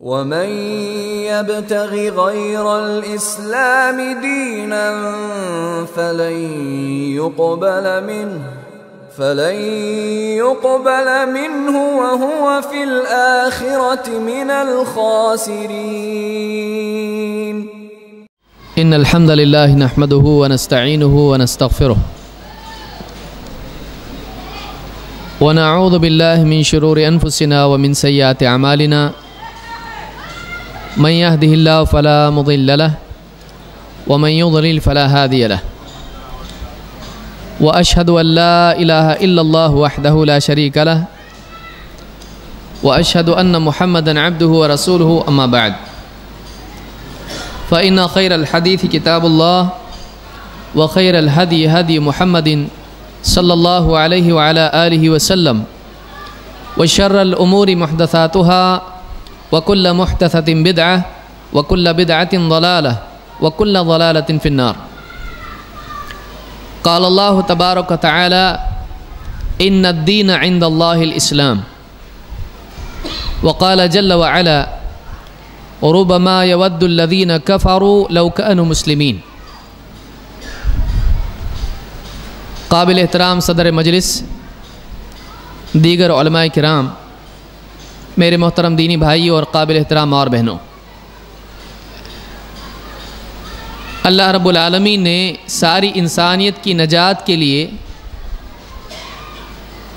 ومن يبتغ غير الاسلام دينا فلن يقبل منه فلن يقبل منه وهو في الاخره من الخاسرين ان الحمد لله نحمده ونستعينه ونستغفره ونعوذ بالله من شرور انفسنا ومن سيئات اعمالنا من يهده الله فلا مضل له ومن يضلل فلا هادي له واشهد ان لا اله الا الله وحده لا شريك له واشهد ان محمدا عبده ورسوله اما بعد فان خير الحديث كتاب الله وخير الهدي هدي محمد صلى الله عليه وعلى اله وسلم وشر الامور محدثاتها وكل محدثة بدعة وكل بدعة ضلالة وكل ضلالة في النار قال الله تبارك وتعالى إن الدين عند الله الإسلام وقال جل وعلا ربما يود الذين كفروا لو كانوا مسلمين قابل احترام صدر مجلس دیگر علماء کرام میرے محترم دینی بھائی اور قابل احترام اور بہنوں اللہ رب العالمین نے ساری انسانیت کی نجات کے لیے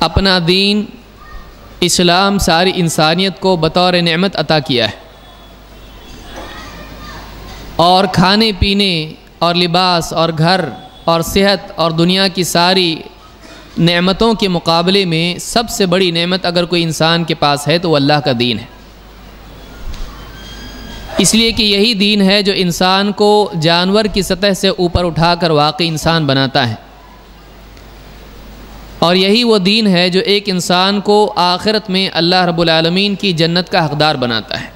اپنا دین اسلام ساری انسانیت کو بطور نعمت عطا کیا ہے اور کھانے پینے اور لباس اور گھر اور صحت اور دنیا کی ساری نعمتوں کے مقابلے میں سب سے بڑی نعمت اگر کوئی انسان کے پاس ہے تو وہ اللہ کا دین ہے اس لیے کہ یہی دین ہے جو انسان کو جانور کی سطح سے اوپر اٹھا کر واقعی انسان بناتا ہے اور یہی وہ دین ہے جو ایک انسان کو آخرت میں اللہ رب العالمین کی جنت کا حقدار بناتا ہے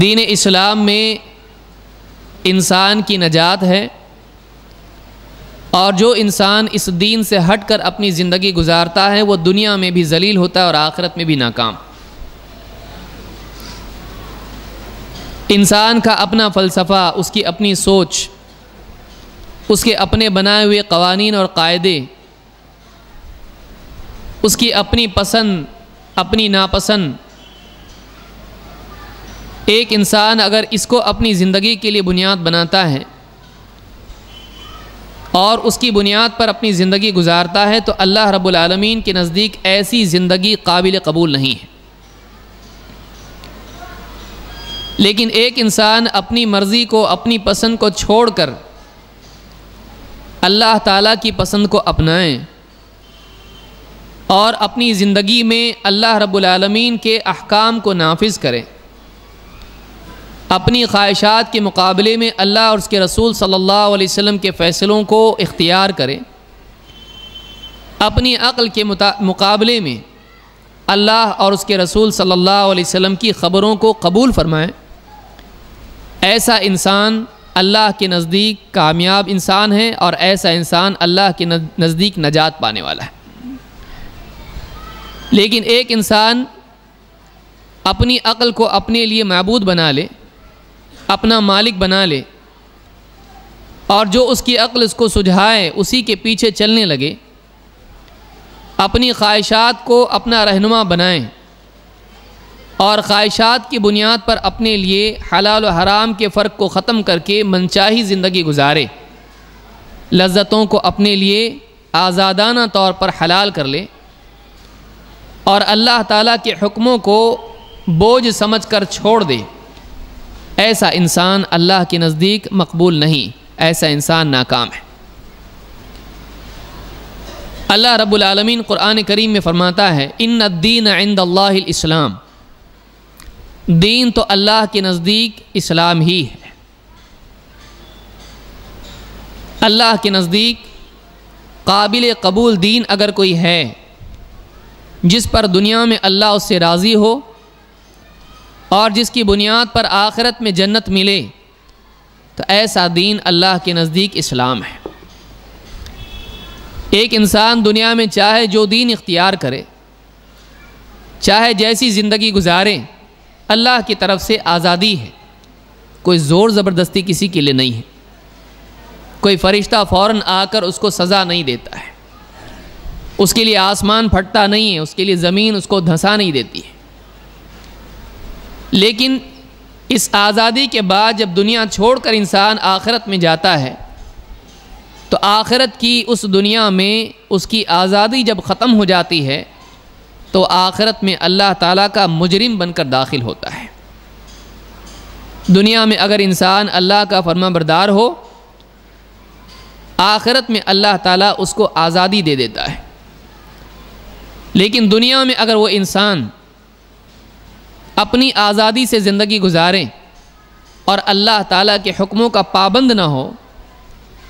دین اسلام میں انسان کی نجات ہے اور جو انسان اس دین سے ہٹ کر اپنی زندگی گزارتا ہے وہ دنیا میں بھی ذلیل ہوتا ہے اور آخرت میں بھی ناکام انسان کا اپنا فلسفہ اس کی اپنی سوچ اس کے اپنے بنائے ہوئے قوانین اور قاعدے اس کی اپنی پسند اپنی ناپسند ایک انسان اگر اس کو اپنی زندگی کے لیے بنیاد بناتا ہے اور اس کی بنیاد پر اپنی زندگی گزارتا ہے تو اللہ رب العالمین کے نزدیک ایسی زندگی قابل قبول نہیں ہے لیکن ایک انسان اپنی مرضی کو اپنی پسند کو چھوڑ کر اللہ تعالیٰ کی پسند کو اپنائیں اور اپنی زندگی میں اللہ رب العالمین کے احکام کو نافذ کریں اپنی خواہشات کے مقابلے میں اللہ اور اس کے رسول صلی اللہ علیہ وسلم کے فیصلوں کو اختیار کرے اپنی عقل کے مقابلے میں اللہ اور اس کے رسول صلی اللہ علیہ وسلم کی خبروں کو قبول فرمائیں ایسا انسان اللہ کے نزدیک کامیاب انسان ہے اور ایسا انسان اللہ کے نزدیک نجات پانے والا ہے لیکن ایک انسان اپنی عقل کو اپنے لیے معبود بنا لے اپنا مالک بنا لے اور جو اس کی عقل اس کو سجھائے اسی کے پیچھے چلنے لگے اپنی خواہشات کو اپنا رہنما بنائیں اور خواہشات کی بنیاد پر اپنے لیے حلال و حرام کے فرق کو ختم کر کے منچاہی زندگی گزارے لذتوں کو اپنے لیے آزادانہ طور پر حلال کر لے اور اللہ تعالیٰ کے حکموں کو بوجھ سمجھ کر چھوڑ دے ایسا انسان اللہ کے نزدیک مقبول نہیں ایسا انسان ناکام ہے اللہ رب العالمین قرآن کریم میں فرماتا ہے ان دین اللہ الاسلام دین تو اللہ کے نزدیک اسلام ہی ہے اللہ کے نزدیک قابل قبول دین اگر کوئی ہے جس پر دنیا میں اللہ اس سے راضی ہو اور جس کی بنیاد پر آخرت میں جنت ملے تو ایسا دین اللہ کے نزدیک اسلام ہے ایک انسان دنیا میں چاہے جو دین اختیار کرے چاہے جیسی زندگی گزارے اللہ کی طرف سے آزادی ہے کوئی زور زبردستی کسی کے لیے نہیں ہے کوئی فرشتہ فوراً آ کر اس کو سزا نہیں دیتا ہے اس کے لیے آسمان پھٹتا نہیں ہے اس کے لیے زمین اس کو دھنسا نہیں دیتی ہے لیکن اس آزادی کے بعد جب دنیا چھوڑ کر انسان آخرت میں جاتا ہے تو آخرت کی اس دنیا میں اس کی آزادی جب ختم ہو جاتی ہے تو آخرت میں اللہ تعالیٰ کا مجرم بن کر داخل ہوتا ہے دنیا میں اگر انسان اللہ کا فرما بردار ہو آخرت میں اللہ تعالیٰ اس کو آزادی دے دیتا ہے لیکن دنیا میں اگر وہ انسان اپنی آزادی سے زندگی گزاریں اور اللہ تعالیٰ کے حکموں کا پابند نہ ہو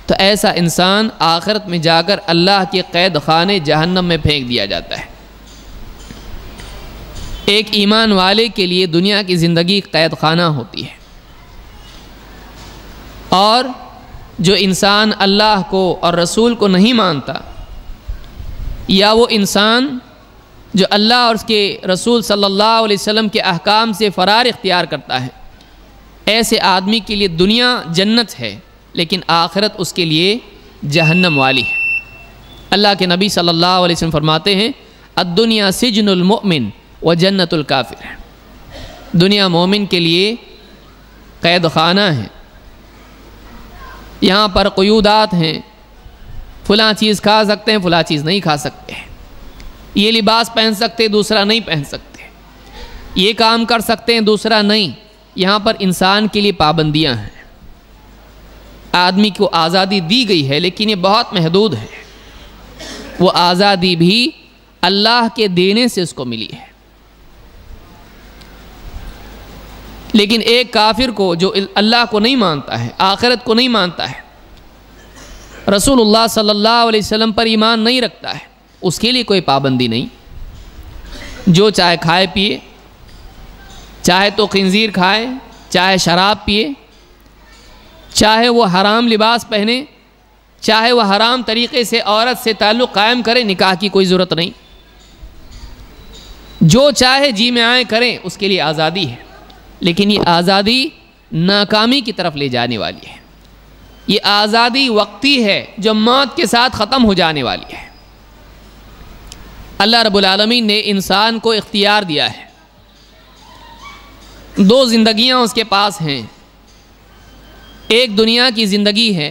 تو ایسا انسان آخرت میں جا کر اللہ کے قید خانے جہنم میں پھینک دیا جاتا ہے ایک ایمان والے کے لیے دنیا کی زندگی قید خانہ ہوتی ہے اور جو انسان اللہ کو اور رسول کو نہیں مانتا یا وہ انسان جو اللہ اور اس کے رسول صلی اللہ علیہ وسلم کے احکام سے فرار اختیار کرتا ہے ایسے آدمی کے لیے دنیا جنت ہے لیکن آخرت اس کے لیے جہنم والی ہے اللہ کے نبی صلی اللہ علیہ وسلم فرماتے ہیں الدنیا سجن المؤمن و جنت الکافر ہے دنیا مومن کے لیے قید خانہ ہے یہاں پر قیودات ہیں فلاں چیز کھا سکتے ہیں فلاں چیز نہیں کھا سکتے ہیں یہ لباس پہن سکتے دوسرا نہیں پہن سکتے یہ کام کر سکتے ہیں دوسرا نہیں یہاں پر انسان کے لیے پابندیاں ہیں آدمی کو آزادی دی گئی ہے لیکن یہ بہت محدود ہے وہ آزادی بھی اللہ کے دینے سے اس کو ملی ہے لیکن ایک کافر کو جو اللہ کو نہیں مانتا ہے آخرت کو نہیں مانتا ہے رسول اللہ صلی اللہ علیہ وسلم پر ایمان نہیں رکھتا ہے اس کے لیے کوئی پابندی نہیں جو چاہے کھائے پیے چاہے تو قنزیر کھائے چاہے شراب پیے چاہے وہ حرام لباس پہنے چاہے وہ حرام طریقے سے عورت سے تعلق قائم کرے نکاح کی کوئی ضرورت نہیں جو چاہے جی میں آئیں کریں اس کے لیے آزادی ہے لیکن یہ آزادی ناکامی کی طرف لے جانے والی ہے یہ آزادی وقتی ہے جو موت کے ساتھ ختم ہو جانے والی ہے اللہ رب العالمین نے انسان کو اختیار دیا ہے دو زندگیاں اس کے پاس ہیں ایک دنیا کی زندگی ہے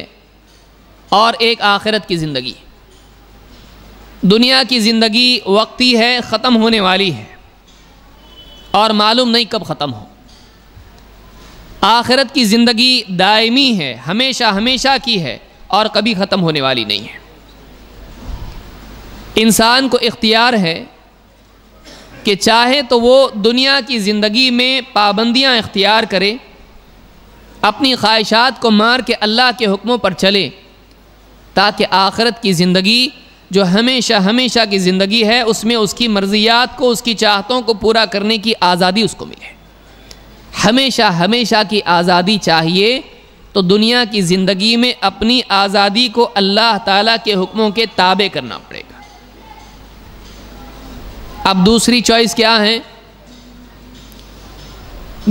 اور ایک آخرت کی زندگی دنیا کی زندگی وقتی ہے ختم ہونے والی ہے اور معلوم نہیں کب ختم ہو آخرت کی زندگی دائمی ہے ہمیشہ ہمیشہ کی ہے اور کبھی ختم ہونے والی نہیں ہے انسان کو اختیار ہے کہ چاہے تو وہ دنیا کی زندگی میں پابندیاں اختیار کرے اپنی خواہشات کو مار کے اللہ کے حکموں پر چلے تاکہ آخرت کی زندگی جو ہمیشہ ہمیشہ کی زندگی ہے اس میں اس کی مرضیات کو اس کی چاہتوں کو پورا کرنے کی آزادی اس کو ملے ہمیشہ ہمیشہ کی آزادی چاہیے تو دنیا کی زندگی میں اپنی آزادی کو اللہ تعالیٰ کے حکموں کے تابع کرنا پڑے گا اب دوسری چوائس کیا ہے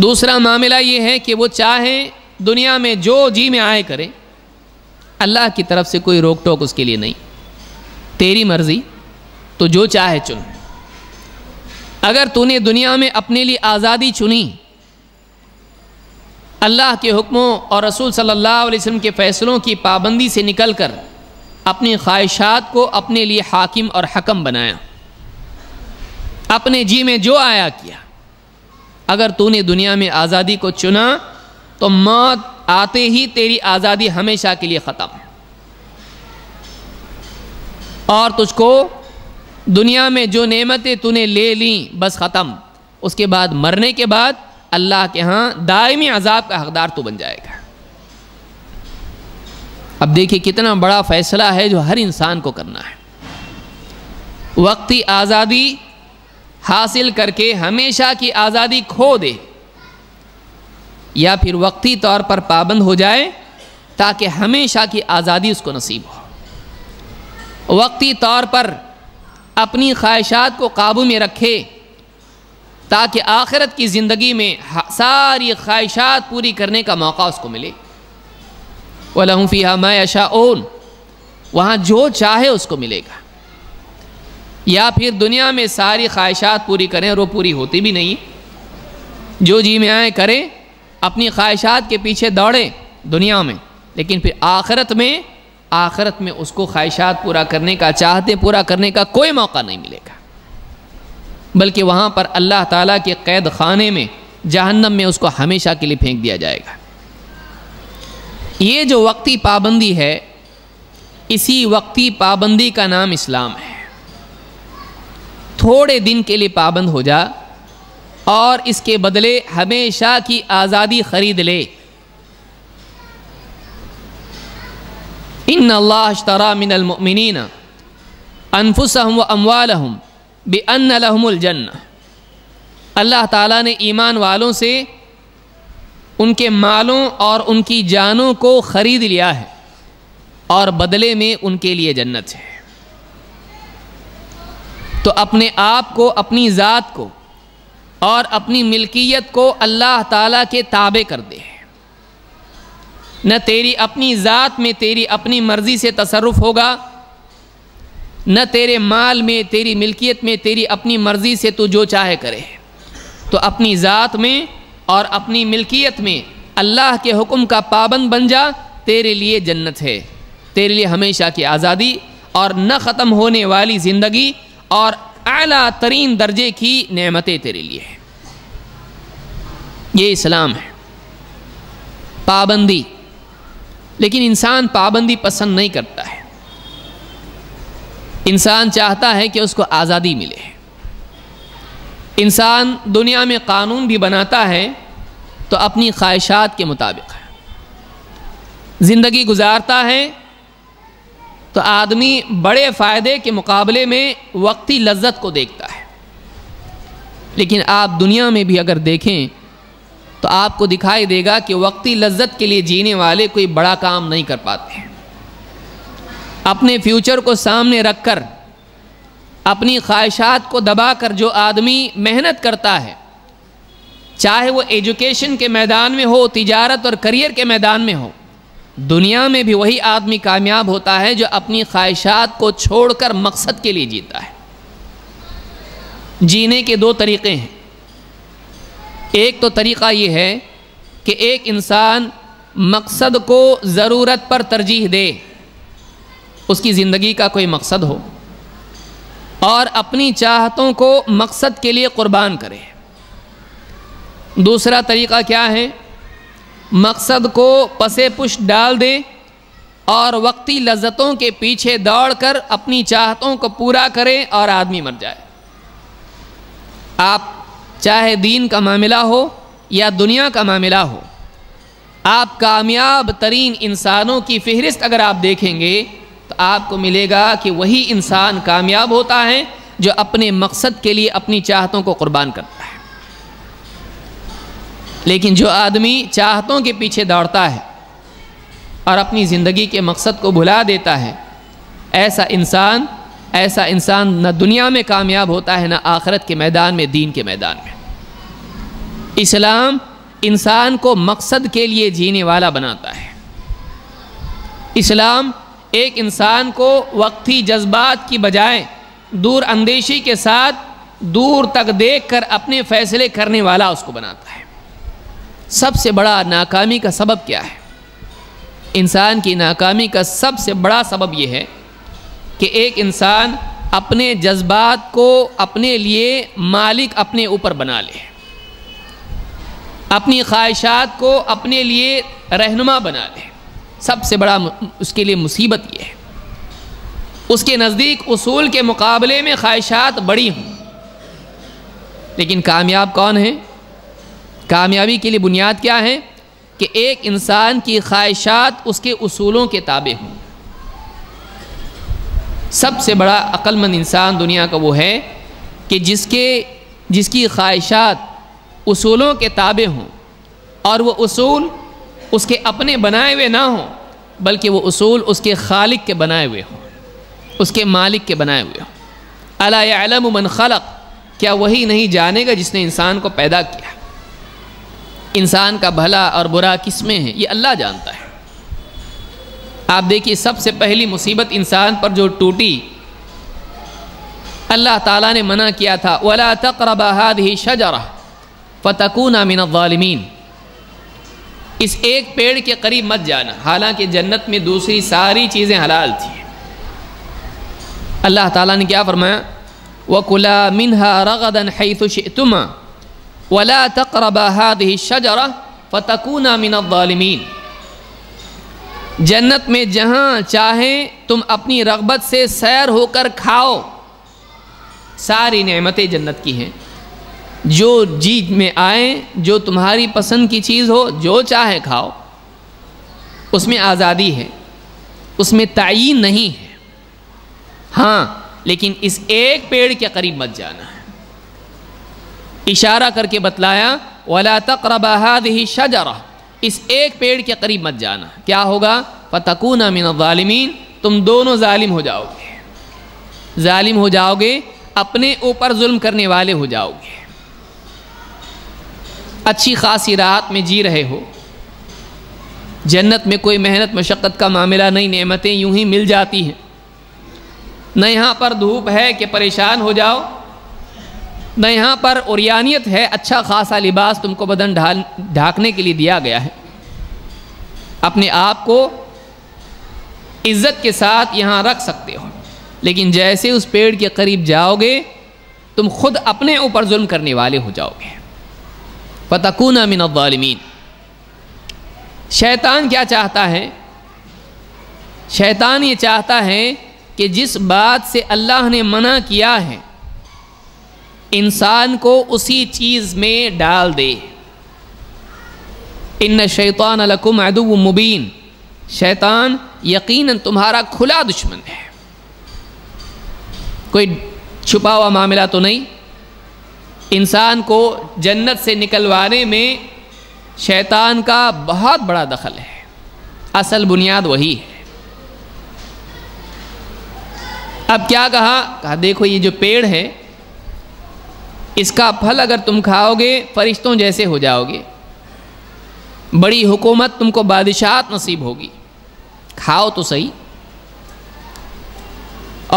دوسرا معاملہ یہ ہے کہ وہ چاہیں دنیا میں جو جی میں آئے کرے اللہ کی طرف سے کوئی روک ٹوک اس کے لیے نہیں تیری مرضی تو جو چاہے چن اگر تو نے دنیا میں اپنے لیے آزادی چنی اللہ کے حکموں اور رسول صلی اللہ علیہ وسلم کے فیصلوں کی پابندی سے نکل کر اپنی خواہشات کو اپنے لیے حاکم اور حکم بنایا اپنے جی میں جو آیا کیا اگر تو نے دنیا میں آزادی کو چنا تو موت آتے ہی تیری آزادی ہمیشہ کے لیے ختم اور تجھ کو دنیا میں جو نعمتیں تو نے لے لیں بس ختم اس کے بعد مرنے کے بعد اللہ کے ہاں دائمی عذاب کا حقدار تو بن جائے گا اب دیکھیے کتنا بڑا فیصلہ ہے جو ہر انسان کو کرنا ہے وقتی آزادی حاصل کر کے ہمیشہ کی آزادی کھو دے یا پھر وقتی طور پر پابند ہو جائے تاکہ ہمیشہ کی آزادی اس کو نصیب ہو وقتی طور پر اپنی خواہشات کو قابو میں رکھے تاکہ آخرت کی زندگی میں ساری خواہشات پوری کرنے کا موقع اس کو ملے وَلَهُمْ فی مَا يَشَاءُونَ وہاں جو چاہے اس کو ملے گا یا پھر دنیا میں ساری خواہشات پوری کریں اور وہ پوری ہوتی بھی نہیں جو جی میں آئیں کریں اپنی خواہشات کے پیچھے دوڑیں دنیا میں لیکن پھر آخرت میں آخرت میں اس کو خواہشات پورا کرنے کا چاہتے پورا کرنے کا کوئی موقع نہیں ملے گا بلکہ وہاں پر اللہ تعالیٰ کے قید خانے میں جہنم میں اس کو ہمیشہ کے لیے پھینک دیا جائے گا یہ جو وقتی پابندی ہے اسی وقتی پابندی کا نام اسلام ہے تھوڑے دن کے لیے پابند ہو جا اور اس کے بدلے ہمیشہ کی آزادی خرید لے ان اللہ ترا من المؤمنین انفسهم و اموالحم بے انََ الحم اللہ تعالیٰ نے ایمان والوں سے ان کے مالوں اور ان کی جانوں کو خرید لیا ہے اور بدلے میں ان کے لیے جنت ہے تو اپنے آپ کو اپنی ذات کو اور اپنی ملکیت کو اللہ تعالیٰ کے تابع کر دے نہ تیری اپنی ذات میں تیری اپنی مرضی سے تصرف ہوگا نہ تیرے مال میں تیری ملکیت میں تیری اپنی مرضی سے تو جو چاہے کرے تو اپنی ذات میں اور اپنی ملکیت میں اللہ کے حکم کا پابند بن جا تیرے لیے جنت ہے تیرے لیے ہمیشہ کی آزادی اور نہ ختم ہونے والی زندگی اور اعلیٰ ترین درجے کی نعمتیں تیرے لیے ہیں یہ اسلام ہے پابندی لیکن انسان پابندی پسند نہیں کرتا ہے انسان چاہتا ہے کہ اس کو آزادی ملے انسان دنیا میں قانون بھی بناتا ہے تو اپنی خواہشات کے مطابق ہے زندگی گزارتا ہے تو آدمی بڑے فائدے کے مقابلے میں وقتی لذت کو دیکھتا ہے لیکن آپ دنیا میں بھی اگر دیکھیں تو آپ کو دکھائی دے گا کہ وقتی لذت کے لیے جینے والے کوئی بڑا کام نہیں کر پاتے ہیں اپنے فیوچر کو سامنے رکھ کر اپنی خواہشات کو دبا کر جو آدمی محنت کرتا ہے چاہے وہ ایجوکیشن کے میدان میں ہو تجارت اور کریئر کے میدان میں ہو دنیا میں بھی وہی آدمی کامیاب ہوتا ہے جو اپنی خواہشات کو چھوڑ کر مقصد کے لیے جیتا ہے جینے کے دو طریقے ہیں ایک تو طریقہ یہ ہے کہ ایک انسان مقصد کو ضرورت پر ترجیح دے اس کی زندگی کا کوئی مقصد ہو اور اپنی چاہتوں کو مقصد کے لیے قربان کرے دوسرا طریقہ کیا ہے مقصد کو پسے پش ڈال دیں اور وقتی لذتوں کے پیچھے دوڑ کر اپنی چاہتوں کو پورا کریں اور آدمی مر جائے آپ چاہے دین کا معاملہ ہو یا دنیا کا معاملہ ہو آپ کامیاب ترین انسانوں کی فہرست اگر آپ دیکھیں گے تو آپ کو ملے گا کہ وہی انسان کامیاب ہوتا ہے جو اپنے مقصد کے لیے اپنی چاہتوں کو قربان کرتا ہے لیکن جو آدمی چاہتوں کے پیچھے دوڑتا ہے اور اپنی زندگی کے مقصد کو بھلا دیتا ہے ایسا انسان ایسا انسان نہ دنیا میں کامیاب ہوتا ہے نہ آخرت کے میدان میں دین کے میدان میں اسلام انسان کو مقصد کے لیے جینے والا بناتا ہے اسلام ایک انسان کو وقتی جذبات کی بجائے دور اندیشی کے ساتھ دور تک دیکھ کر اپنے فیصلے کرنے والا اس کو بناتا ہے سب سے بڑا ناکامی کا سبب کیا ہے انسان کی ناکامی کا سب سے بڑا سبب یہ ہے کہ ایک انسان اپنے جذبات کو اپنے لیے مالک اپنے اوپر بنا لے اپنی خواہشات کو اپنے لیے رہنما بنا لے سب سے بڑا اس کے لیے مصیبت یہ ہے اس کے نزدیک اصول کے مقابلے میں خواہشات بڑی ہوں لیکن کامیاب کون ہیں کامیابی کے لیے بنیاد کیا ہے کہ ایک انسان کی خواہشات اس کے اصولوں کے تابع ہوں سب سے بڑا مند انسان دنیا کا وہ ہے کہ جس کے جس کی خواہشات اصولوں کے تابع ہوں اور وہ اصول اس کے اپنے بنائے ہوئے نہ ہوں بلکہ وہ اصول اس کے خالق کے بنائے ہوئے ہوں اس کے مالک کے بنائے ہوئے ہوں علاء علم من خلق کیا وہی نہیں جانے گا جس نے انسان کو پیدا کیا انسان کا بھلا اور برا کس میں ہے یہ اللہ جانتا ہے آپ دیکھیے سب سے پہلی مصیبت انسان پر جو ٹوٹی اللہ تعالیٰ نے منع کیا تھا من الظالمین اس ایک پیڑ کے قریب مت جانا حالانکہ جنت میں دوسری ساری چیزیں حلال تھی اللہ تعالیٰ نے کیا فرمایا شِئْتُمَا ولا هذه الشجرة فتكونا من الظالمين جنت میں جہاں چاہیں تم اپنی رغبت سے سیر ہو کر کھاؤ ساری نعمتیں جنت کی ہیں جو جیت میں آئیں جو تمہاری پسند کی چیز ہو جو چاہے کھاؤ اس میں آزادی ہے اس میں تعین نہیں ہے ہاں لیکن اس ایک پیڑ کے قریب مت جانا ہے اشارہ کر کے بتلایا هذه تقربہ اس ایک پیڑ کے قریب مت جانا کیا ہوگا پتکوں من و تم دونوں ظالم ہو جاؤ گے ظالم ہو جاؤ گے اپنے اوپر ظلم کرنے والے ہو جاؤ گے اچھی خاصی راحت میں جی رہے ہو جنت میں کوئی محنت مشقت کا معاملہ نئی نعمتیں یوں ہی مل جاتی ہیں نہ یہاں پر دھوپ ہے کہ پریشان ہو جاؤ نہ یہاں پر اوریانیت ہے اچھا خاصا لباس تم کو بدن ڈھال ڈھاکنے کے لیے دیا گیا ہے اپنے آپ کو عزت کے ساتھ یہاں رکھ سکتے ہو لیکن جیسے اس پیڑ کے قریب جاؤ گے تم خود اپنے اوپر ظلم کرنے والے ہو جاؤ گے پتکون من الظالمین شیطان کیا چاہتا ہے شیطان یہ چاہتا ہے کہ جس بات سے اللہ نے منع کیا ہے انسان کو اسی چیز میں ڈال دے ان شیطان لکم عدو مبین شیطان یقیناً تمہارا کھلا دشمن ہے کوئی چھپا ہوا معاملہ تو نہیں انسان کو جنت سے نکلوانے میں شیطان کا بہت بڑا دخل ہے اصل بنیاد وہی ہے اب کیا کہا کہا دیکھو یہ جو پیڑ ہے اس کا پھل اگر تم کھاؤ گے فرشتوں جیسے ہو جاؤ گے بڑی حکومت تم کو بادشاہت نصیب ہوگی کھاؤ تو صحیح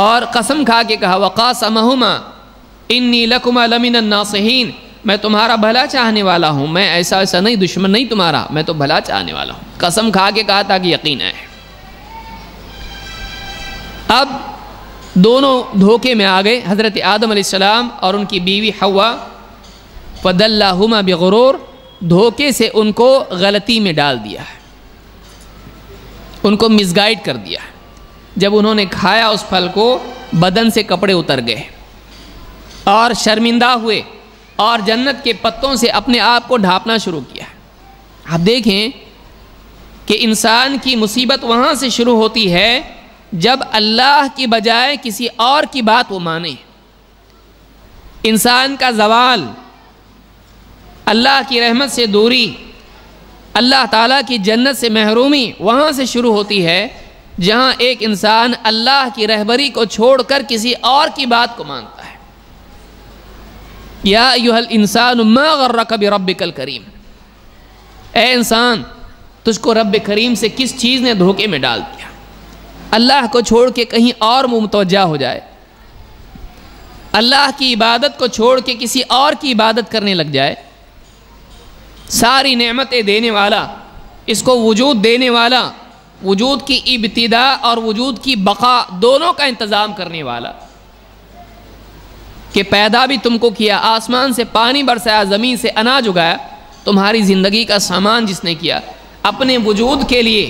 اور قسم کھا کے کہا وقا سمہما انی لکما لمن الناصحین میں تمہارا بھلا چاہنے والا ہوں میں ایسا ایسا نہیں دشمن نہیں تمہارا میں تو بھلا چاہنے والا ہوں قسم کھا کے کہا تاکہ یقین ہے اب دونوں دھوکے میں آ گئے حضرت آدم علیہ السلام اور ان کی بیوی ہوا فد اللہ بغرور دھوکے سے ان کو غلطی میں ڈال دیا ہے ان کو مس گائڈ کر دیا جب انہوں نے کھایا اس پھل کو بدن سے کپڑے اتر گئے اور شرمندہ ہوئے اور جنت کے پتوں سے اپنے آپ کو ڈھانپنا شروع کیا آپ دیکھیں کہ انسان کی مصیبت وہاں سے شروع ہوتی ہے جب اللہ کی بجائے کسی اور کی بات وہ مانے انسان کا زوال اللہ کی رحمت سے دوری اللہ تعالیٰ کی جنت سے محرومی وہاں سے شروع ہوتی ہے جہاں ایک انسان اللہ کی رہبری کو چھوڑ کر کسی اور کی بات کو مانتا ہے یا یوہل انسان ما غرق بربک الکریم اے انسان تجھ کو رب کریم سے کس چیز نے دھوکے میں ڈال دیا اللہ کو چھوڑ کے کہیں اور وہ متوجہ ہو جائے اللہ کی عبادت کو چھوڑ کے کسی اور کی عبادت کرنے لگ جائے ساری نعمتیں دینے والا اس کو وجود دینے والا وجود کی ابتدا اور وجود کی بقا دونوں کا انتظام کرنے والا کہ پیدا بھی تم کو کیا آسمان سے پانی برسایا زمین سے اناج اگایا تمہاری زندگی کا سامان جس نے کیا اپنے وجود کے لیے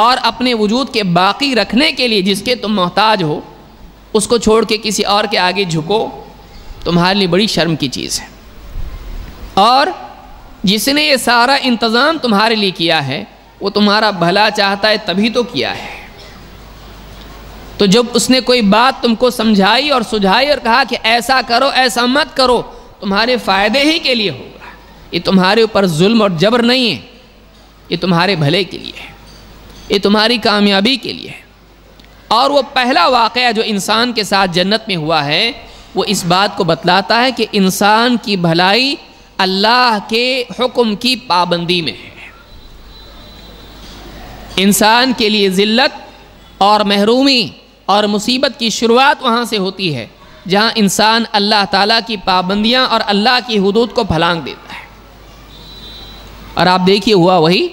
اور اپنے وجود کے باقی رکھنے کے لیے جس کے تم محتاج ہو اس کو چھوڑ کے کسی اور کے آگے جھکو تمہارے لیے بڑی شرم کی چیز ہے اور جس نے یہ سارا انتظام تمہارے لیے کیا ہے وہ تمہارا بھلا چاہتا ہے تبھی تو کیا ہے تو جب اس نے کوئی بات تم کو سمجھائی اور سجھائی اور کہا کہ ایسا کرو ایسا مت کرو تمہارے فائدے ہی کے لیے ہوگا یہ تمہارے اوپر ظلم اور جبر نہیں ہے یہ تمہارے بھلے کے لیے ہے یہ تمہاری کامیابی کے لیے ہے اور وہ پہلا واقعہ جو انسان کے ساتھ جنت میں ہوا ہے وہ اس بات کو بتلاتا ہے کہ انسان کی بھلائی اللہ کے حکم کی پابندی میں ہے انسان کے لیے ذلت اور محرومی اور مصیبت کی شروعات وہاں سے ہوتی ہے جہاں انسان اللہ تعالیٰ کی پابندیاں اور اللہ کی حدود کو پھلانگ دیتا ہے اور آپ دیکھیے ہوا وہی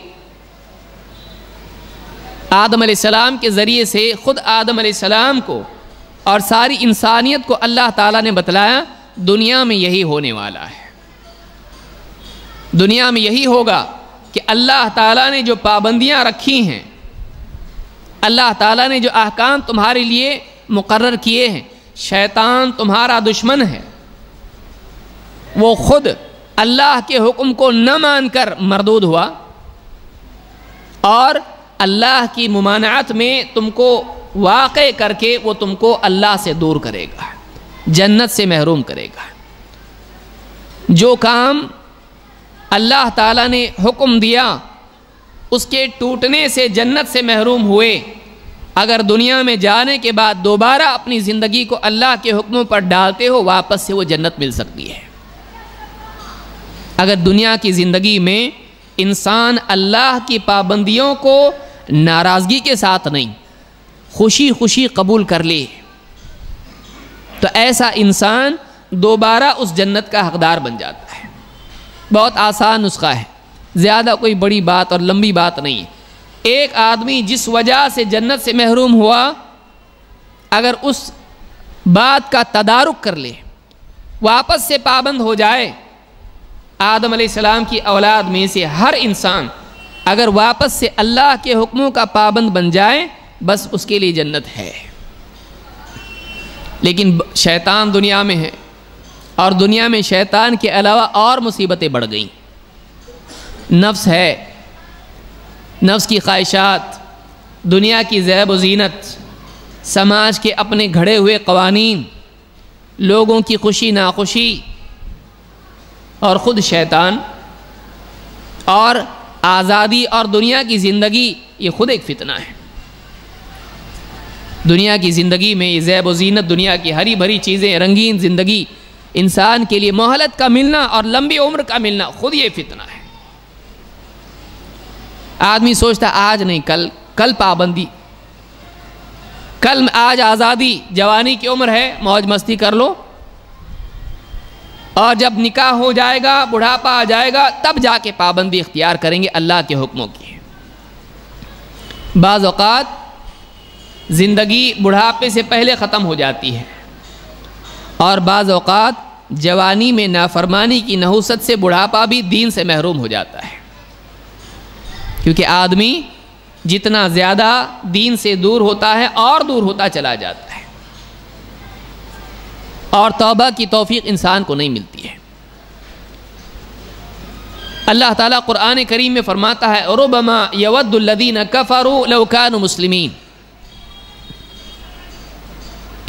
آدم علیہ السلام کے ذریعے سے خود آدم علیہ السلام کو اور ساری انسانیت کو اللہ تعالیٰ نے بتلایا دنیا میں یہی ہونے والا ہے دنیا میں یہی ہوگا کہ اللہ تعالیٰ نے جو پابندیاں رکھی ہیں اللہ تعالیٰ نے جو احکام تمہارے لیے مقرر کیے ہیں شیطان تمہارا دشمن ہے وہ خود اللہ کے حکم کو نہ مان کر مردود ہوا اور اللہ کی ممانعت میں تم کو واقع کر کے وہ تم کو اللہ سے دور کرے گا جنت سے محروم کرے گا جو کام اللہ تعالیٰ نے حکم دیا اس کے ٹوٹنے سے جنت سے محروم ہوئے اگر دنیا میں جانے کے بعد دوبارہ اپنی زندگی کو اللہ کے حکموں پر ڈالتے ہو واپس سے وہ جنت مل سکتی ہے اگر دنیا کی زندگی میں انسان اللہ کی پابندیوں کو ناراضگی کے ساتھ نہیں خوشی خوشی قبول کر لے تو ایسا انسان دوبارہ اس جنت کا حقدار بن جاتا ہے بہت آسان اس کا ہے زیادہ کوئی بڑی بات اور لمبی بات نہیں ایک آدمی جس وجہ سے جنت سے محروم ہوا اگر اس بات کا تدارک کر لے واپس سے پابند ہو جائے آدم علیہ السلام کی اولاد میں سے ہر انسان اگر واپس سے اللہ کے حکموں کا پابند بن جائے بس اس کے لیے جنت ہے لیکن شیطان دنیا میں ہے اور دنیا میں شیطان کے علاوہ اور مصیبتیں بڑھ گئیں نفس ہے نفس کی خواہشات دنیا کی زیب و زینت سماج کے اپنے گھڑے ہوئے قوانین لوگوں کی خوشی ناخوشی اور خود شیطان اور آزادی اور دنیا کی زندگی یہ خود ایک فتنہ ہے دنیا کی زندگی میں یہ زیب و زینت دنیا کی ہری بھری چیزیں رنگین زندگی انسان کے لیے مہلت کا ملنا اور لمبی عمر کا ملنا خود یہ فتنہ ہے آدمی سوچتا آج نہیں کل کل پابندی کل آج آزادی جوانی کی عمر ہے موج مستی کر لو اور جب نکاح ہو جائے گا بڑھاپا آ جائے گا تب جا کے پابندی اختیار کریں گے اللہ کے حکموں کی بعض اوقات زندگی بڑھاپے سے پہلے ختم ہو جاتی ہے اور بعض اوقات جوانی میں نافرمانی کی نحوست سے بڑھاپا بھی دین سے محروم ہو جاتا ہے کیونکہ آدمی جتنا زیادہ دین سے دور ہوتا ہے اور دور ہوتا چلا جاتا ہے اور توبہ کی توفیق انسان کو نہیں ملتی ہے اللہ تعالیٰ قرآن کریم میں فرماتا ہے ربما یود الدین اللّین کفارو الاؤ مسلمین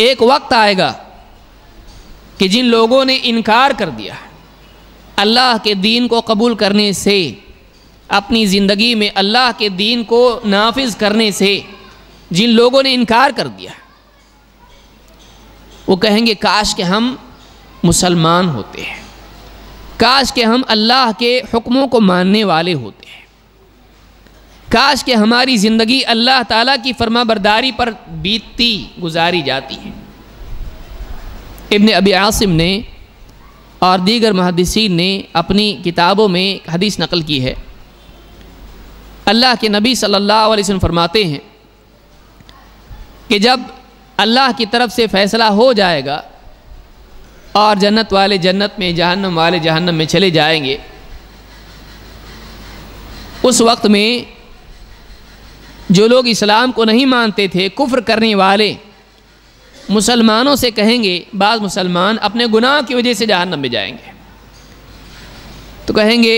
ایک وقت آئے گا کہ جن لوگوں نے انکار کر دیا اللہ کے دین کو قبول کرنے سے اپنی زندگی میں اللہ کے دین کو نافذ کرنے سے جن لوگوں نے انکار کر دیا وہ کہیں گے کاش کہ ہم مسلمان ہوتے ہیں کاش کہ ہم اللہ کے حکموں کو ماننے والے ہوتے ہیں کاش کہ ہماری زندگی اللہ تعالیٰ کی فرما برداری پر بیتتی گزاری جاتی ہے ابن ابی عاصم نے اور دیگر محدثین نے اپنی کتابوں میں حدیث نقل کی ہے اللہ کے نبی صلی اللہ علیہ وسلم فرماتے ہیں کہ جب اللہ کی طرف سے فیصلہ ہو جائے گا اور جنت والے جنت میں جہنم والے جہنم میں چلے جائیں گے اس وقت میں جو لوگ اسلام کو نہیں مانتے تھے کفر کرنے والے مسلمانوں سے کہیں گے بعض مسلمان اپنے گناہ کی وجہ سے جہنم میں جائیں گے تو کہیں گے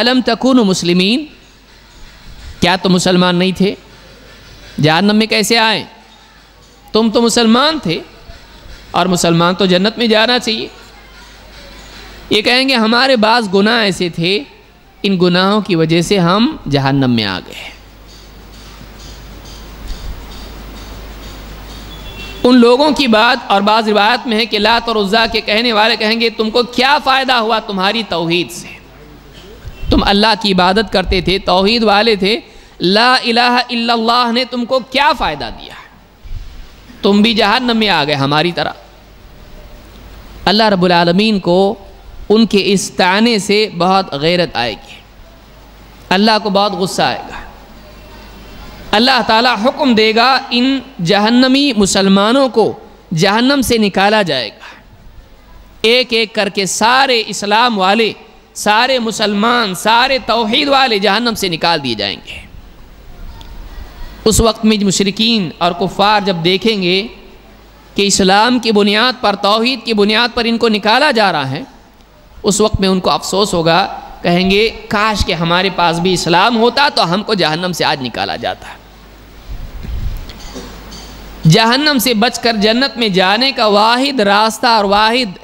علم تکون مسلمین کیا تو مسلمان نہیں تھے جہنم میں کیسے آئیں تم تو مسلمان تھے اور مسلمان تو جنت میں جانا چاہیے یہ کہیں گے ہمارے بعض گناہ ایسے تھے ان گناہوں کی وجہ سے ہم جہنم میں آ گئے ان لوگوں کی بات اور بعض روایت میں ہے کہ لات اور عزا کے کہنے والے کہیں گے تم کو کیا فائدہ ہوا تمہاری توحید سے تم اللہ کی عبادت کرتے تھے توحید والے تھے لا الہ الا اللہ نے تم کو کیا فائدہ دیا تم بھی جہنم میں آ گئے ہماری طرح اللہ رب العالمین کو ان کے اس تانے سے بہت غیرت آئے گی اللہ کو بہت غصہ آئے گا اللہ تعالیٰ حکم دے گا ان جہنمی مسلمانوں کو جہنم سے نکالا جائے گا ایک ایک کر کے سارے اسلام والے سارے مسلمان سارے توحید والے جہنم سے نکال دیے جائیں گے اس وقت میں مشرقین اور کفار جب دیکھیں گے کہ اسلام کی بنیاد پر توحید کی بنیاد پر ان کو نکالا جا رہا ہے اس وقت میں ان کو افسوس ہوگا کہیں گے کاش کہ ہمارے پاس بھی اسلام ہوتا تو ہم کو جہنم سے آج نکالا جاتا جہنم سے بچ کر جنت میں جانے کا واحد راستہ اور واحد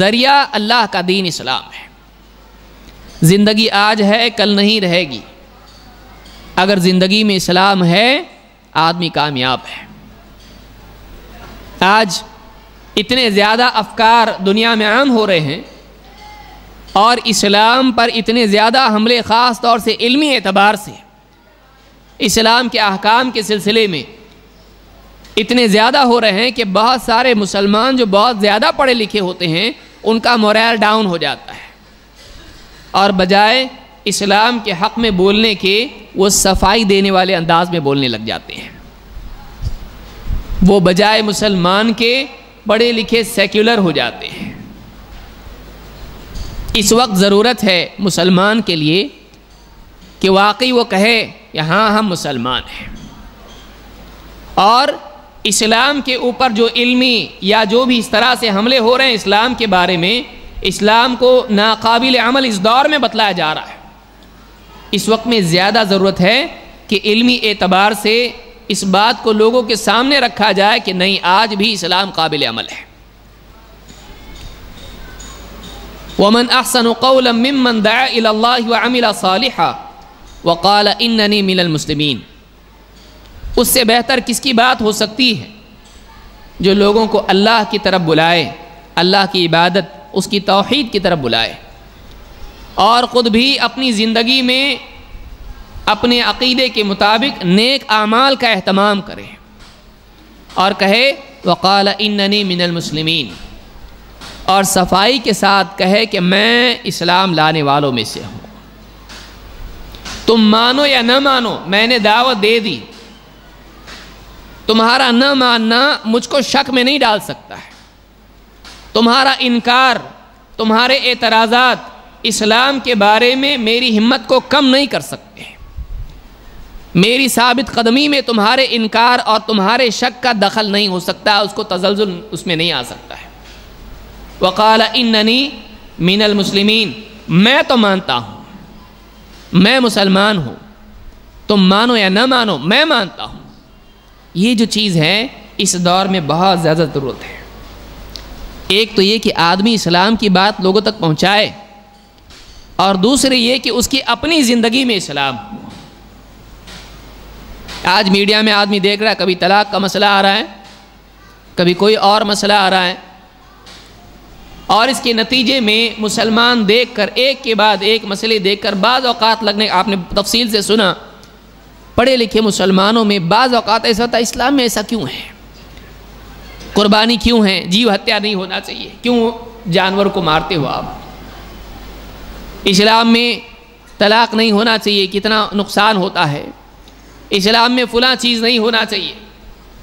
ذریعہ اللہ کا دین اسلام ہے زندگی آج ہے کل نہیں رہے گی اگر زندگی میں اسلام ہے آدمی کامیاب ہے آج اتنے زیادہ افکار دنیا میں عام ہو رہے ہیں اور اسلام پر اتنے زیادہ حملے خاص طور سے علمی اعتبار سے اسلام کے احکام کے سلسلے میں اتنے زیادہ ہو رہے ہیں کہ بہت سارے مسلمان جو بہت زیادہ پڑھے لکھے ہوتے ہیں ان کا موریل ڈاؤن ہو جاتا ہے اور بجائے اسلام کے حق میں بولنے کے وہ صفائی دینے والے انداز میں بولنے لگ جاتے ہیں وہ بجائے مسلمان کے پڑھے لکھے سیکولر ہو جاتے ہیں اس وقت ضرورت ہے مسلمان کے لیے کہ واقعی وہ کہے کہ ہاں ہم مسلمان ہیں اور اسلام کے اوپر جو علمی یا جو بھی اس طرح سے حملے ہو رہے ہیں اسلام کے بارے میں اسلام کو ناقابل عمل اس دور میں بتلایا جا رہا ہے اس وقت میں زیادہ ضرورت ہے کہ علمی اعتبار سے اس بات کو لوگوں کے سامنے رکھا جائے کہ نہیں آج بھی اسلام قابل عمل ہے ومن احسن قولا ممن دعا وعمل صالحا وقال من المسلمین اس سے بہتر کس کی بات ہو سکتی ہے جو لوگوں کو اللہ کی طرف بلائے اللہ کی عبادت اس کی توحید کی طرف بلائے اور خود بھی اپنی زندگی میں اپنے عقیدے کے مطابق نیک اعمال کا اہتمام کرے اور کہے وقال اننی من المسلمین اور صفائی کے ساتھ کہے کہ میں اسلام لانے والوں میں سے ہوں تم مانو یا نہ مانو میں نے دعوت دے دی تمہارا نہ ماننا مجھ کو شک میں نہیں ڈال سکتا ہے تمہارا انکار تمہارے اعتراضات اسلام کے بارے میں میری ہمت کو کم نہیں کر سکتے میری ثابت قدمی میں تمہارے انکار اور تمہارے شک کا دخل نہیں ہو سکتا اس کو تزلزل اس میں نہیں آ سکتا ہے وقال المسلمین میں تو مانتا ہوں میں مسلمان ہوں تم مانو یا نہ مانو میں مانتا ہوں یہ جو چیز ہے اس دور میں بہت زیادہ ضرورت ہے ایک تو یہ کہ آدمی اسلام کی بات لوگوں تک پہنچائے اور دوسری یہ کہ اس کی اپنی زندگی میں اسلام آج میڈیا میں آدمی دیکھ رہا ہے کبھی طلاق کا مسئلہ آ رہا ہے کبھی کوئی اور مسئلہ آ رہا ہے اور اس کے نتیجے میں مسلمان دیکھ کر ایک کے بعد ایک مسئلے دیکھ کر بعض اوقات لگنے آپ نے تفصیل سے سنا پڑھے لکھے مسلمانوں میں بعض اوقات ایسا ہوتا ہے اسلام میں ایسا کیوں ہے قربانی کیوں ہے جیو ہتیا نہیں ہونا چاہیے کیوں جانور کو مارتے ہو آپ اسلام میں طلاق نہیں ہونا چاہیے کتنا نقصان ہوتا ہے اسلام میں فلاں چیز نہیں ہونا چاہیے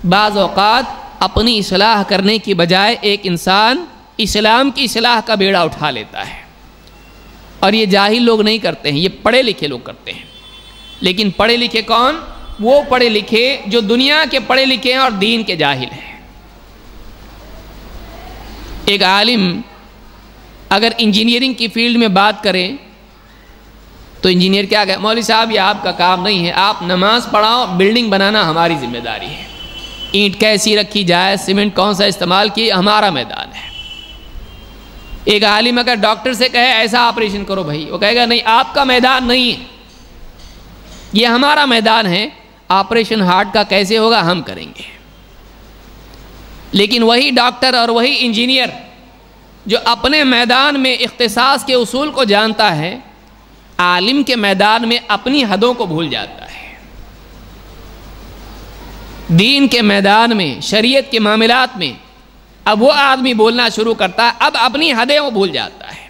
بعض اوقات اپنی اصلاح کرنے کی بجائے ایک انسان اسلام کی اصلاح کا بیڑا اٹھا لیتا ہے اور یہ جاہل لوگ نہیں کرتے ہیں یہ پڑھے لکھے لوگ کرتے ہیں لیکن پڑھے لکھے کون وہ پڑھے لکھے جو دنیا کے پڑھے لکھے ہیں اور دین کے جاہل ہیں ایک عالم اگر انجینئرنگ کی فیلڈ میں بات کریں تو انجینئر کیا کہ مولوی صاحب یہ آپ کا کام نہیں ہے آپ نماز پڑھاؤ بلڈنگ بنانا ہماری ذمہ داری ہے اینٹ کیسی رکھی جائے سیمنٹ کون سا استعمال کی ہمارا میدان ہے ایک عالم اگر ڈاکٹر سے کہے ایسا آپریشن کرو بھائی وہ کہے گا نہیں آپ کا میدان نہیں ہے یہ ہمارا میدان ہے آپریشن ہارٹ کا کیسے ہوگا ہم کریں گے لیکن وہی ڈاکٹر اور وہی انجینئر جو اپنے میدان میں اختصاص کے اصول کو جانتا ہے عالم کے میدان میں اپنی حدوں کو بھول جاتا ہے دین کے میدان میں شریعت کے معاملات میں اب وہ آدمی بولنا شروع کرتا ہے اب اپنی حدیں وہ بھول جاتا ہے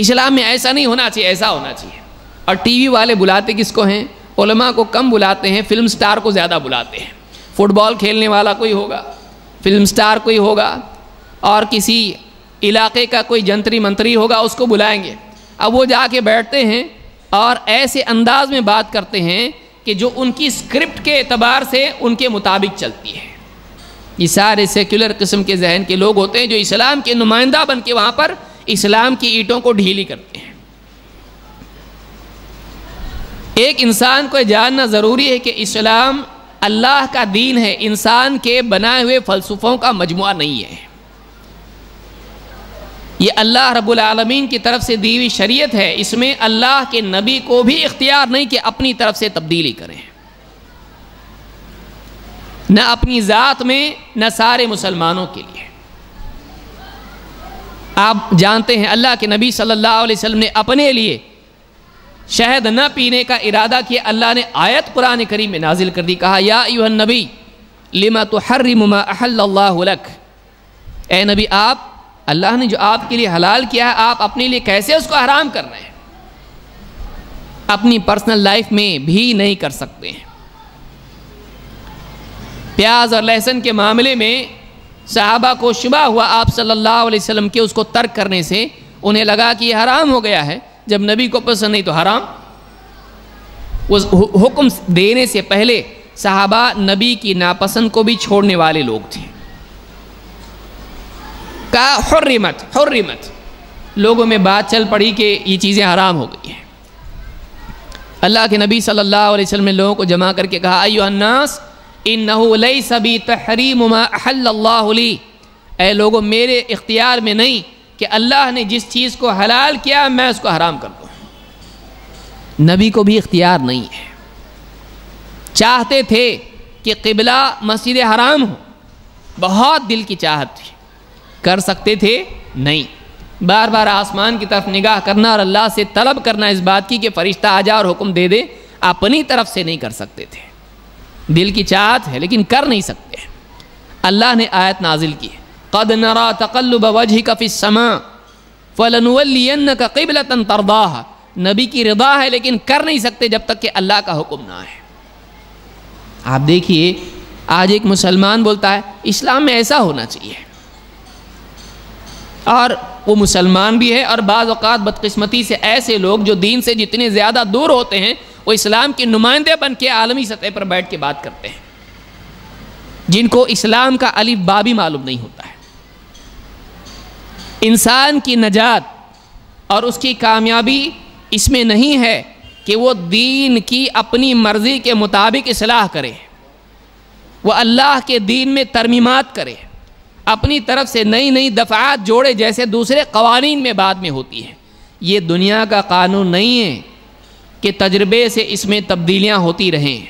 اسلام میں ایسا نہیں ہونا چاہیے ایسا ہونا چاہیے اور ٹی وی والے بلاتے کس کو ہیں علماء کو کم بلاتے ہیں فلم سٹار کو زیادہ بلاتے ہیں فٹ بال کھیلنے والا کوئی ہوگا فلم سٹار کوئی ہوگا اور کسی علاقے کا کوئی جنتری منتری ہوگا اس کو بلائیں گے اب وہ جا کے بیٹھتے ہیں اور ایسے انداز میں بات کرتے ہیں کہ جو ان کی اسکرپٹ کے اعتبار سے ان کے مطابق چلتی ہے یہ سارے سیکولر قسم کے ذہن کے لوگ ہوتے ہیں جو اسلام کے نمائندہ بن کے وہاں پر اسلام کی اینٹوں کو ڈھیلی کرتے ہیں ایک انسان کو جاننا ضروری ہے کہ اسلام اللہ کا دین ہے انسان کے بنائے ہوئے فلسفوں کا مجموعہ نہیں ہے یہ اللہ رب العالمین کی طرف سے دیوی شریعت ہے اس میں اللہ کے نبی کو بھی اختیار نہیں کہ اپنی طرف سے تبدیلی کریں نہ اپنی ذات میں نہ سارے مسلمانوں کے لیے آپ جانتے ہیں اللہ کے نبی صلی اللہ علیہ وسلم نے اپنے لیے شہد نہ پینے کا ارادہ کیا اللہ نے آیت قرآن کریم میں نازل کر دی کہا یا ایوہ النبی لما تحرم ما احل اللہ لک اے نبی آپ اللہ نے جو آپ کے لیے حلال کیا ہے آپ اپنے لیے کیسے اس کو حرام کر رہے ہیں اپنی پرسنل لائف میں بھی نہیں کر سکتے ہیں پیاز اور لہسن کے معاملے میں صحابہ کو شبہ ہوا آپ صلی اللہ علیہ وسلم کے اس کو ترک کرنے سے انہیں لگا کہ یہ حرام ہو گیا ہے جب نبی کو پسند نہیں تو حرام اس حکم دینے سے پہلے صحابہ نبی کی ناپسند کو بھی چھوڑنے والے لوگ تھے کا حرمت حرمت لوگوں میں بات چل پڑی کہ یہ چیزیں حرام ہو گئی ہیں اللہ کے نبی صلی اللہ علیہ وسلم نے لوگوں کو جمع کر کے کہا ایو الناس انہو لیس بی تحریم ما احل اللہ لی اے لوگوں میرے اختیار میں نہیں کہ اللہ نے جس چیز کو حلال کیا میں اس کو حرام کر دوں نبی کو بھی اختیار نہیں ہے چاہتے تھے کہ قبلہ مسجد حرام ہو بہت دل کی چاہت تھی کر سکتے تھے نہیں بار بار آسمان کی طرف نگاہ کرنا اور اللہ سے طلب کرنا اس بات کی کہ فرشتہ آ جا اور حکم دے دے اپنی طرف سے نہیں کر سکتے تھے دل کی چاہت ہے لیکن کر نہیں سکتے اللہ نے آیت نازل کی السماء فَلَنُوَلِّيَنَّكَ قِبْلَةً تَرْضَاهَا نبی کی رضا ہے لیکن کر نہیں سکتے جب تک کہ اللہ کا حکم نہ ہے آپ دیکھیے آج ایک مسلمان بولتا ہے اسلام میں ایسا ہونا چاہیے اور وہ مسلمان بھی ہے اور بعض اوقات بدقسمتی سے ایسے لوگ جو دین سے جتنے زیادہ دور ہوتے ہیں وہ اسلام کے نمائندے بن کے عالمی سطح پر بیٹھ کے بات کرتے ہیں جن کو اسلام کا علی بابی معلوم نہیں ہوتا ہے انسان کی نجات اور اس کی کامیابی اس میں نہیں ہے کہ وہ دین کی اپنی مرضی کے مطابق اصلاح کرے وہ اللہ کے دین میں ترمیمات کرے اپنی طرف سے نئی نئی دفعات جوڑے جیسے دوسرے قوانین میں بعد میں ہوتی ہے یہ دنیا کا قانون نہیں ہے کہ تجربے سے اس میں تبدیلیاں ہوتی رہیں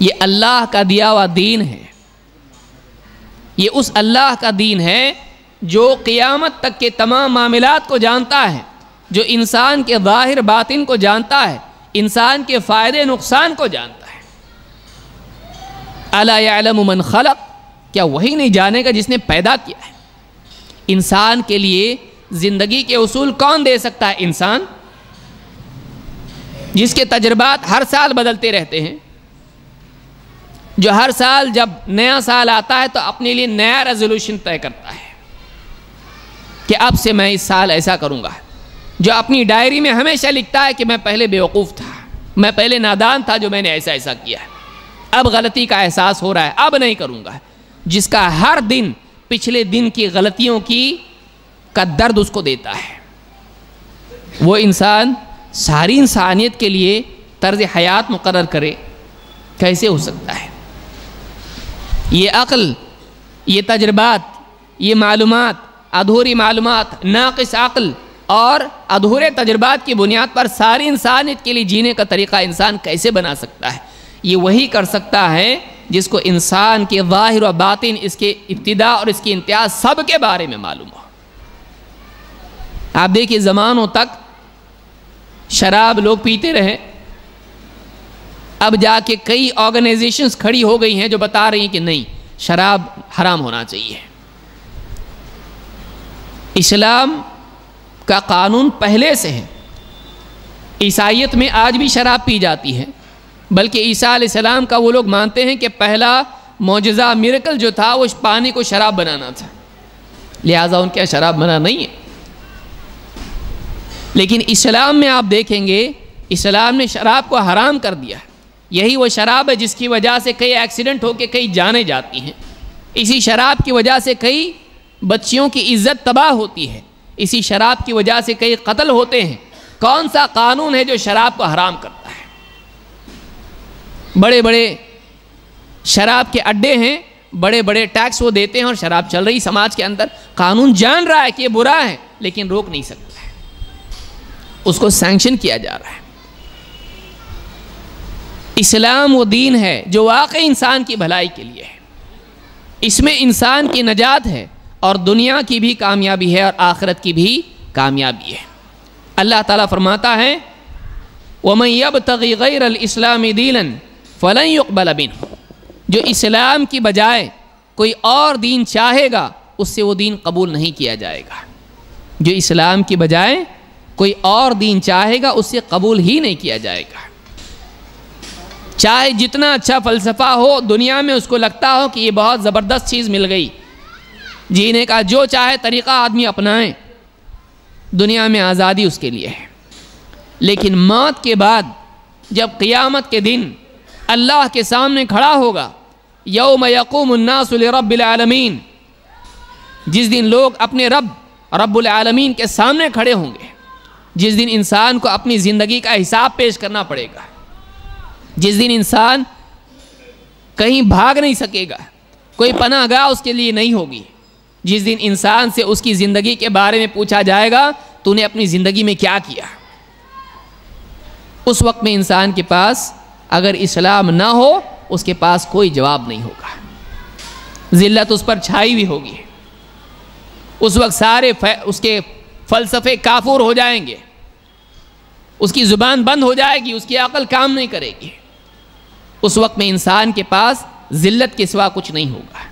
یہ اللہ کا دیا ہوا دین ہے یہ اس اللہ کا دین ہے جو قیامت تک کے تمام معاملات کو جانتا ہے جو انسان کے ظاہر باطن کو جانتا ہے انسان کے فائدے نقصان کو جانتا ہے اللہ علم خلق کیا وہی نہیں جانے گا جس نے پیدا کیا ہے انسان کے لیے زندگی کے اصول کون دے سکتا ہے انسان جس کے تجربات ہر سال بدلتے رہتے ہیں جو ہر سال جب نیا سال آتا ہے تو اپنے لیے نیا ریزولوشن طے کرتا ہے کہ اب سے میں اس سال ایسا کروں گا جو اپنی ڈائری میں ہمیشہ لکھتا ہے کہ میں پہلے بیوقوف تھا میں پہلے نادان تھا جو میں نے ایسا ایسا کیا اب غلطی کا احساس ہو رہا ہے اب نہیں کروں گا جس کا ہر دن پچھلے دن کی غلطیوں کی کا درد اس کو دیتا ہے وہ انسان ساری انسانیت کے لیے طرز حیات مقرر کرے کیسے ہو سکتا ہے یہ عقل یہ تجربات یہ معلومات ادھوری معلومات ناقص عقل اور ادھورے تجربات کی بنیاد پر ساری انسانیت کے لیے جینے کا طریقہ انسان کیسے بنا سکتا ہے یہ وہی کر سکتا ہے جس کو انسان کے ظاہر و باطن اس کے ابتدا اور اس کی انتہا سب کے بارے میں معلوم ہو آپ دیکھیے زمانوں تک شراب لوگ پیتے رہے اب جا کے کئی آرگنائزیشنس کھڑی ہو گئی ہیں جو بتا رہی ہیں کہ نہیں شراب حرام ہونا چاہیے اسلام کا قانون پہلے سے ہے عیسائیت میں آج بھی شراب پی جاتی ہے بلکہ عیسیٰ علیہ السلام کا وہ لوگ مانتے ہیں کہ پہلا معجزہ میرکل جو تھا وہ اس پانی کو شراب بنانا تھا لہٰذا ان کے شراب بنا نہیں ہے لیکن اسلام میں آپ دیکھیں گے اسلام نے شراب کو حرام کر دیا ہے یہی وہ شراب ہے جس کی وجہ سے کئی ایکسیڈنٹ ہو کے کئی جانے جاتی ہیں اسی شراب کی وجہ سے کئی بچیوں کی عزت تباہ ہوتی ہے اسی شراب کی وجہ سے کئی قتل ہوتے ہیں کون سا قانون ہے جو شراب کو حرام کرتا ہے بڑے بڑے شراب کے اڈے ہیں بڑے بڑے ٹیکس وہ دیتے ہیں اور شراب چل رہی سماج کے اندر قانون جان رہا ہے کہ یہ برا ہے لیکن روک نہیں سکتا ہے اس کو سینکشن کیا جا رہا ہے اسلام وہ دین ہے جو واقعی انسان کی بھلائی کے لیے ہے اس میں انسان کی نجات ہے اور دنیا کی بھی کامیابی ہے اور آخرت کی بھی کامیابی ہے اللہ تعالیٰ فرماتا ہے وَمَنْ يَبْتَغِ غَيْرَ الْإِسْلَامِ دِيلًا فلاں اقبال بن جو اسلام کی بجائے کوئی اور دین چاہے گا اس سے وہ دین قبول نہیں کیا جائے گا جو اسلام کی بجائے کوئی اور دین چاہے گا اس سے قبول ہی نہیں کیا جائے گا چاہے جتنا اچھا فلسفہ ہو دنیا میں اس کو لگتا ہو کہ یہ بہت زبردست چیز مل گئی جینے کا جو چاہے طریقہ آدمی اپنائیں دنیا میں آزادی اس کے لیے ہے لیکن موت کے بعد جب قیامت کے دن اللہ کے سامنے کھڑا ہوگا یوم یقوم الناس لرب العالمین جس دن لوگ اپنے رب رب العالمین کے سامنے کھڑے ہوں گے جس دن انسان کو اپنی زندگی کا حساب پیش کرنا پڑے گا جس دن انسان کہیں بھاگ نہیں سکے گا کوئی پناہ گاہ اس کے لیے نہیں ہوگی جس دن انسان سے اس کی زندگی کے بارے میں پوچھا جائے گا تو انہیں اپنی زندگی میں کیا کیا اس وقت میں انسان کے پاس اگر اسلام نہ ہو اس کے پاس کوئی جواب نہیں ہوگا ذلت اس پر چھائی ہوئی ہوگی اس وقت سارے اس کے فلسفے کافور ہو جائیں گے اس کی زبان بند ہو جائے گی اس کی عقل کام نہیں کرے گی اس وقت میں انسان کے پاس ذلت کے سوا کچھ نہیں ہوگا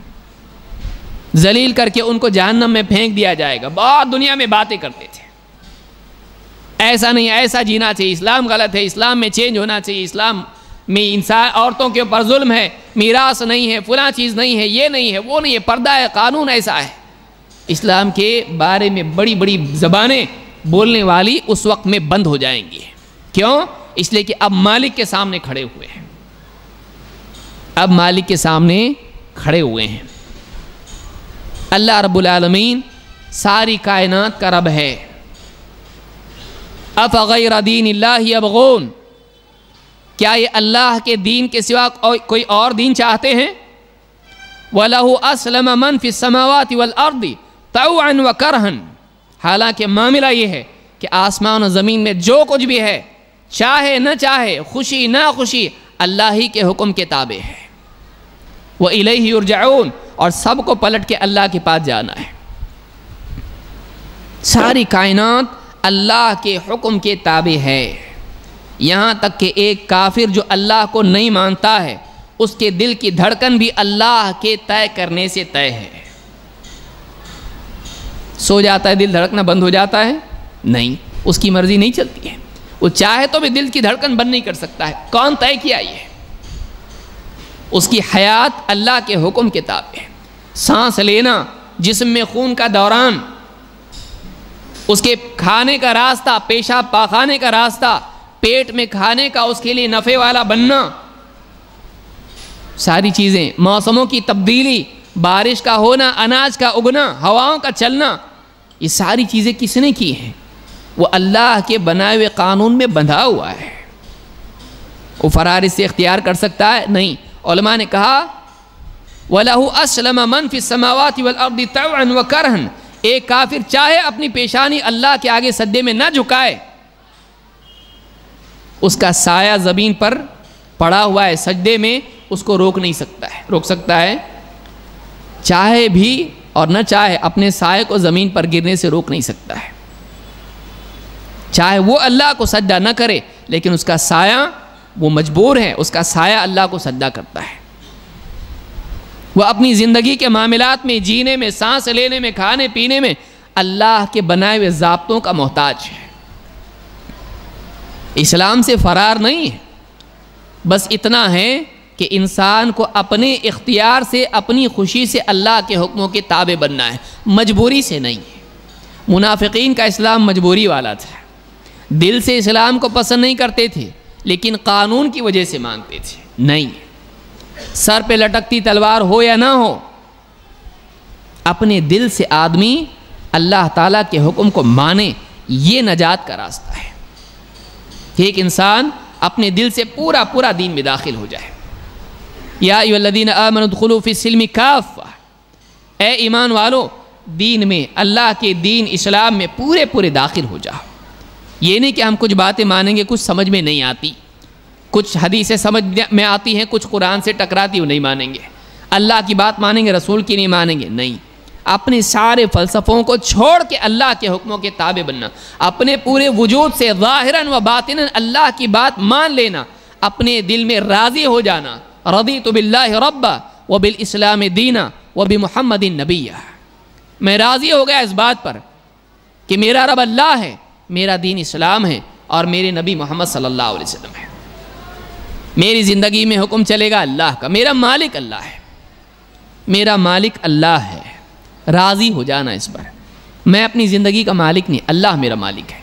ذلیل کر کے ان کو جہنم میں پھینک دیا جائے گا بہت دنیا میں باتیں کرتے تھے ایسا نہیں ایسا جینا چاہیے اسلام غلط ہے اسلام میں چینج ہونا چاہیے اسلام می انسان عورتوں کے اوپر ظلم ہے میراث نہیں ہے فلاں چیز نہیں ہے یہ نہیں ہے وہ نہیں ہے پردہ ہے قانون ایسا ہے اسلام کے بارے میں بڑی بڑی زبانیں بولنے والی اس وقت میں بند ہو جائیں گی کیوں اس لیے کہ اب مالک کے سامنے کھڑے ہوئے ہیں اب مالک کے سامنے کھڑے ہوئے ہیں اللہ رب العالمین ساری کائنات کا رب ہے افغیر دین اللہ ابغون کیا یہ اللہ کے دین کے سوا کوئی اور دین چاہتے ہیں وَالْأَرْضِ و کرن حالانکہ معاملہ یہ ہے کہ آسمان و زمین میں جو کچھ بھی ہے چاہے نہ چاہے خوشی نہ خوشی اللہ ہی کے حکم کے تابع ہے وہ اللہ اور اور سب کو پلٹ کے اللہ کے پاس جانا ہے ساری کائنات اللہ کے حکم کے تابع ہے یہاں تک کہ ایک کافر جو اللہ کو نہیں مانتا ہے اس کے دل کی دھڑکن بھی اللہ کے طے کرنے سے طے ہے سو جاتا ہے دل دھڑکنا بند ہو جاتا ہے نہیں اس کی مرضی نہیں چلتی ہے وہ چاہے تو بھی دل کی دھڑکن بند نہیں کر سکتا ہے کون طے کیا یہ اس کی حیات اللہ کے حکم کے تابے ہے سانس لینا جسم میں خون کا دوران اس کے کھانے کا راستہ پیشہ پاخانے کا راستہ پیٹ میں کھانے کا اس کے لیے نفے والا بننا ساری چیزیں موسموں کی تبدیلی بارش کا ہونا اناج کا اگنا ہواؤں کا چلنا یہ ساری چیزیں کس نے کی ہیں وہ اللہ کے بنائے ہوئے قانون میں بندھا ہوا ہے وہ فرار اس سے اختیار کر سکتا ہے نہیں علماء نے کہا و لہما ایک کافر چاہے اپنی پیشانی اللہ کے آگے سدے میں نہ جھکائے اس کا سایہ زمین پر پڑا ہوا ہے سجدے میں اس کو روک نہیں سکتا ہے روک سکتا ہے چاہے بھی اور نہ چاہے اپنے سائے کو زمین پر گرنے سے روک نہیں سکتا ہے چاہے وہ اللہ کو سجدہ نہ کرے لیکن اس کا سایہ وہ مجبور ہے اس کا سایہ اللہ کو سجدہ کرتا ہے وہ اپنی زندگی کے معاملات میں جینے میں سانس لینے میں کھانے پینے میں اللہ کے بنائے ہوئے ضابطوں کا محتاج ہے اسلام سے فرار نہیں بس اتنا ہے کہ انسان کو اپنے اختیار سے اپنی خوشی سے اللہ کے حکموں کے تابع بننا ہے مجبوری سے نہیں ہے منافقین کا اسلام مجبوری والا تھا دل سے اسلام کو پسند نہیں کرتے تھے لیکن قانون کی وجہ سے مانتے تھے نہیں سر پہ لٹکتی تلوار ہو یا نہ ہو اپنے دل سے آدمی اللہ تعالیٰ کے حکم کو مانے یہ نجات کا راستہ ہے کہ ایک انسان اپنے دل سے پورا پورا دین میں داخل ہو جائے یا آمن ادخلو فی سلم کاف اے ایمان والو دین میں اللہ کے دین اسلام میں پورے پورے داخل ہو جاؤ یہ نہیں کہ ہم کچھ باتیں مانیں گے کچھ سمجھ میں نہیں آتی کچھ حدیثیں سمجھ میں آتی ہیں کچھ قرآن سے ٹکراتی ہو نہیں مانیں گے اللہ کی بات مانیں گے رسول کی نہیں مانیں گے نہیں اپنے سارے فلسفوں کو چھوڑ کے اللہ کے حکموں کے تابع بننا اپنے پورے وجود سے ظاہراً و باطن اللہ کی بات مان لینا اپنے دل میں راضی ہو جانا رضی تو بلّہ ربا و بال اسلام دینہ و بھی میں راضی ہو گیا اس بات پر کہ میرا رب اللہ ہے میرا دین اسلام ہے اور میرے نبی محمد صلی اللہ علیہ وسلم ہے میری زندگی میں حکم چلے گا اللہ کا میرا مالک اللہ ہے میرا مالک اللہ ہے راضی ہو جانا اس پر میں اپنی زندگی کا مالک نہیں اللہ میرا مالک ہے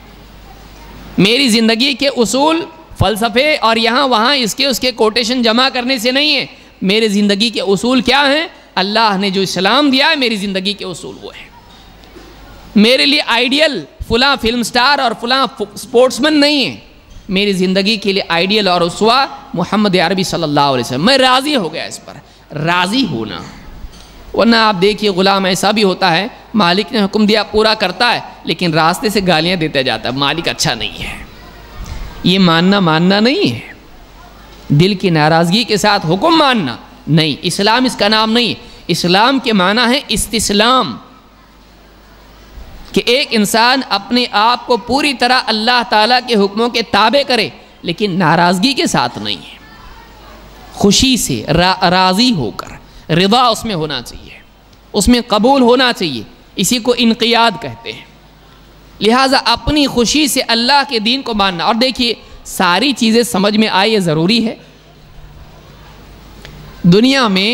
میری زندگی کے اصول فلسفے اور یہاں وہاں اس کے اس کے کوٹیشن جمع کرنے سے نہیں ہے میرے زندگی کے اصول کیا ہیں اللہ نے جو اسلام دیا ہے میری زندگی کے اصول وہ ہیں میرے لیے آئیڈیل فلاں فلم سٹار اور فلاں سپورٹس مین نہیں ہے میری زندگی کے لیے آئیڈیل اور اسوا محمد عربی صلی اللہ علیہ وسلم میں راضی ہو گیا اس پر راضی ہونا ورنہ آپ دیکھیے غلام ایسا بھی ہوتا ہے مالک نے حکم دیا پورا کرتا ہے لیکن راستے سے گالیاں دیتا جاتا ہے مالک اچھا نہیں ہے یہ ماننا ماننا نہیں ہے دل کی ناراضگی کے ساتھ حکم ماننا نہیں اسلام اس کا نام نہیں اسلام کے معنی ہے استسلام کہ ایک انسان اپنے آپ کو پوری طرح اللہ تعالیٰ کے حکموں کے تابع کرے لیکن ناراضگی کے ساتھ نہیں ہے خوشی سے راضی ہو کر رضا اس میں ہونا چاہیے اس میں قبول ہونا چاہیے اسی کو انقیاد کہتے ہیں لہٰذا اپنی خوشی سے اللہ کے دین کو ماننا اور دیکھیے ساری چیزیں سمجھ میں آئے یہ ضروری ہے دنیا میں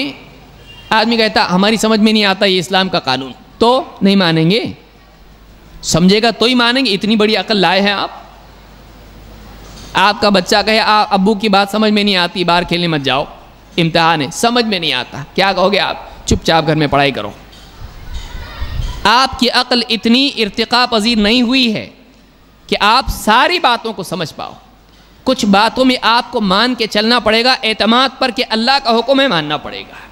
آدمی کہتا ہماری سمجھ میں نہیں آتا یہ اسلام کا قانون تو نہیں مانیں گے سمجھے گا تو ہی مانیں گے اتنی بڑی عقل لائے ہیں آپ آپ کا بچہ کہے آپ ابو کی بات سمجھ میں نہیں آتی باہر کھیلنے مت جاؤ امتحان ہے سمجھ میں نہیں آتا کیا کہو گے آپ چپ چاپ گھر میں پڑھائی کرو آپ کی عقل اتنی ارتقا پذیر نہیں ہوئی ہے کہ آپ ساری باتوں کو سمجھ پاؤ کچھ باتوں میں آپ کو مان کے چلنا پڑے گا اعتماد پر کہ اللہ کا حکم ہے ماننا پڑے گا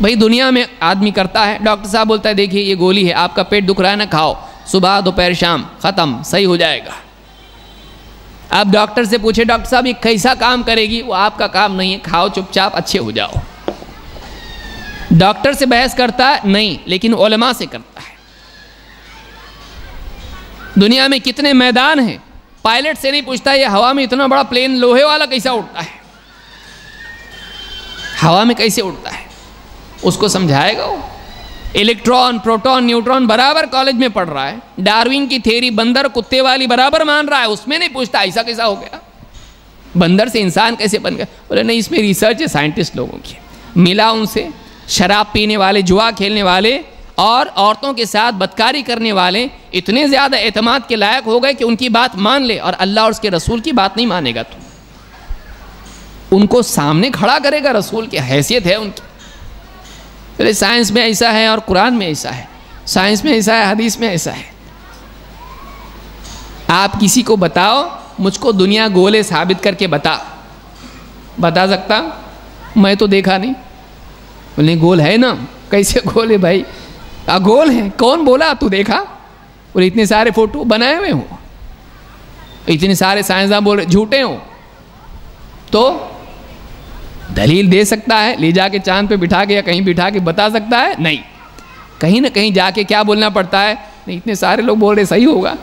بھائی دنیا میں آدمی کرتا ہے ڈاکٹر صاحب بولتا ہے دیکھیے یہ گولی ہے آپ کا پیٹ دکھ رہا ہے نہ کھاؤ صبح دوپہر شام ختم صحیح ہو جائے گا آپ ڈاکٹر سے پوچھیں ڈاکٹر صاحب یہ کیسا کام کرے گی وہ آپ کا کام نہیں ہے کھاؤ چپ چاپ اچھے ہو جاؤ ڈاکٹر سے بحث کرتا ہے نہیں لیکن علماء سے کرتا ہے دنیا میں کتنے میدان ہیں پائلٹ سے نہیں پوچھتا یہ ہوا میں اتنا بڑا پلین لوہے والا کیسا اڑتا ہے ہوا میں کیسے اڑتا ہے اس کو سمجھائے گا وہ الیکٹرون پروٹون نیوٹرون برابر کالج میں پڑھ رہا ہے ڈاروین کی تھیری بندر کتے والی برابر مان رہا ہے اس میں نہیں پوچھتا ایسا کیسا ہو گیا بندر سے انسان کیسے بن گیا بولے نہیں اس میں ریسرچ ہے سائنٹسٹ لوگوں کی ملا ان سے شراب پینے والے جوا کھیلنے والے اور عورتوں کے ساتھ بدکاری کرنے والے اتنے زیادہ اعتماد کے لائق ہو گئے کہ ان کی بات مان لے اور اللہ اور اس کے رسول کی بات نہیں مانے گا تو ان کو سامنے کھڑا کرے گا رسول کی حیثیت ہے ان کی چلے سائنس میں ایسا ہے اور قرآن میں ایسا ہے سائنس میں ایسا ہے حدیث میں ایسا ہے آپ کسی کو بتاؤ مجھ کو دنیا گولے ثابت کر کے بتا بتا سکتا میں تو دیکھا نہیں بولے گول ہے نا کیسے گول ہے بھائی گول ہے کون بولا تو دیکھا بولے اتنے سارے فوٹو بنائے ہوئے ہوں اتنے سارے سائنسداں بول رہے جھوٹے ہوں تو دلیل دے سکتا ہے لے جا کے چاند پہ بٹھا کے یا کہیں بٹھا کے بتا سکتا ہے نہیں کہیں نہ کہیں جا کے کیا بولنا پڑتا ہے نہیں اتنے سارے لوگ بول رہے صحیح ہوگا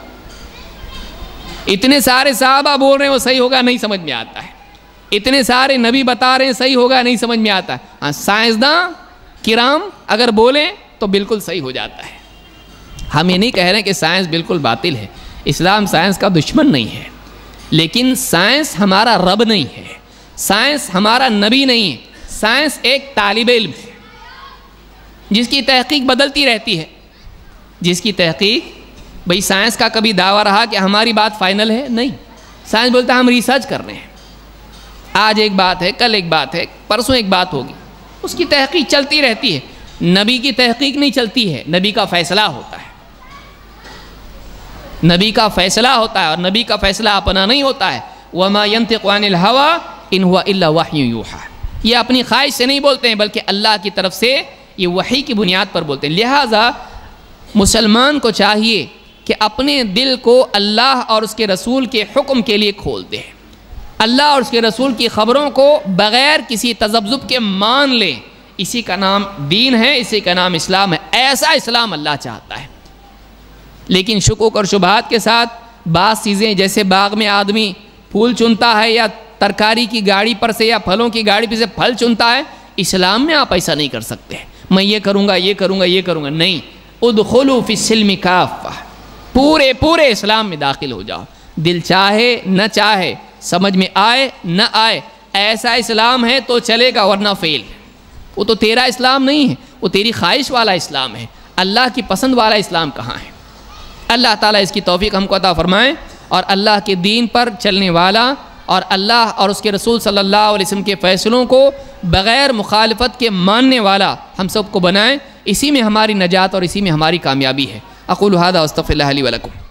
اتنے سارے صحابہ بول رہے ہیں وہ صحیح ہوگا نہیں سمجھ میں آتا ہے اتنے سارے نبی بتا رہے ہیں صحیح ہوگا نہیں سمجھ میں آتا ہے ہاں سائنسداں کرام اگر بولیں تو بالکل صحیح ہو جاتا ہے ہم یہ نہیں کہہ رہے کہ سائنس بالکل باطل ہے اسلام سائنس کا دشمن نہیں ہے لیکن سائنس ہمارا رب نہیں ہے سائنس ہمارا نبی نہیں ہے سائنس ایک طالب علم ہے جس کی تحقیق بدلتی رہتی ہے جس کی تحقیق بھئی سائنس کا کبھی دعویٰ رہا کہ ہماری بات فائنل ہے نہیں سائنس بولتا ہم ریسرچ کر رہے ہیں آج ایک بات ہے کل ایک بات ہے پرسوں ایک بات ہوگی اس کی تحقیق چلتی رہتی ہے نبی کی تحقیق نہیں چلتی ہے نبی کا فیصلہ ہوتا ہے نبی کا فیصلہ ہوتا ہے اور نبی کا فیصلہ اپنا نہیں ہوتا ہے وَمَا يَنْتِقْوَانِ الا ان ہوا اللہ وحی یوحا یہ اپنی خواہش سے نہیں بولتے ہیں بلکہ اللہ کی طرف سے یہ وحی کی بنیاد پر بولتے ہیں لہٰذا مسلمان کو چاہیے کہ اپنے دل کو اللہ اور اس کے رسول کے حکم کے لیے کھول دے اللہ اور اس کے رسول کی خبروں کو بغیر کسی تذبذب کے مان لے اسی کا نام دین ہے اسی کا نام اسلام ہے ایسا اسلام اللہ چاہتا ہے لیکن شکوک اور شبہات کے ساتھ بعض چیزیں جیسے باغ میں آدمی پھول چنتا ہے یا ترکاری کی گاڑی پر سے یا پھلوں کی گاڑی پر سے پھل چنتا ہے اسلام میں آپ ایسا نہیں کر سکتے میں یہ کروں گا یہ کروں گا یہ کروں گا نہیں ادخلو فی السلم کافہ پورے پورے اسلام میں داخل ہو جاؤ دل چاہے نہ چاہے سمجھ میں آئے نہ آئے ایسا اسلام ہے تو چلے گا ورنہ فیل وہ تو تیرا اسلام نہیں ہے وہ تیری خواہش والا اسلام ہے اللہ کی پسند والا اسلام کہاں ہے اللہ تعالیٰ اس کی توفیق ہم کو عطا فرمائیں اور اللہ کے دین پر چلنے والا اور اللہ اور اس کے رسول صلی اللہ علیہ وسلم کے فیصلوں کو بغیر مخالفت کے ماننے والا ہم سب کو بنائیں اسی میں ہماری نجات اور اسی میں ہماری کامیابی ہے اقول الحاظ وصطفی اللہ علیہ ولکم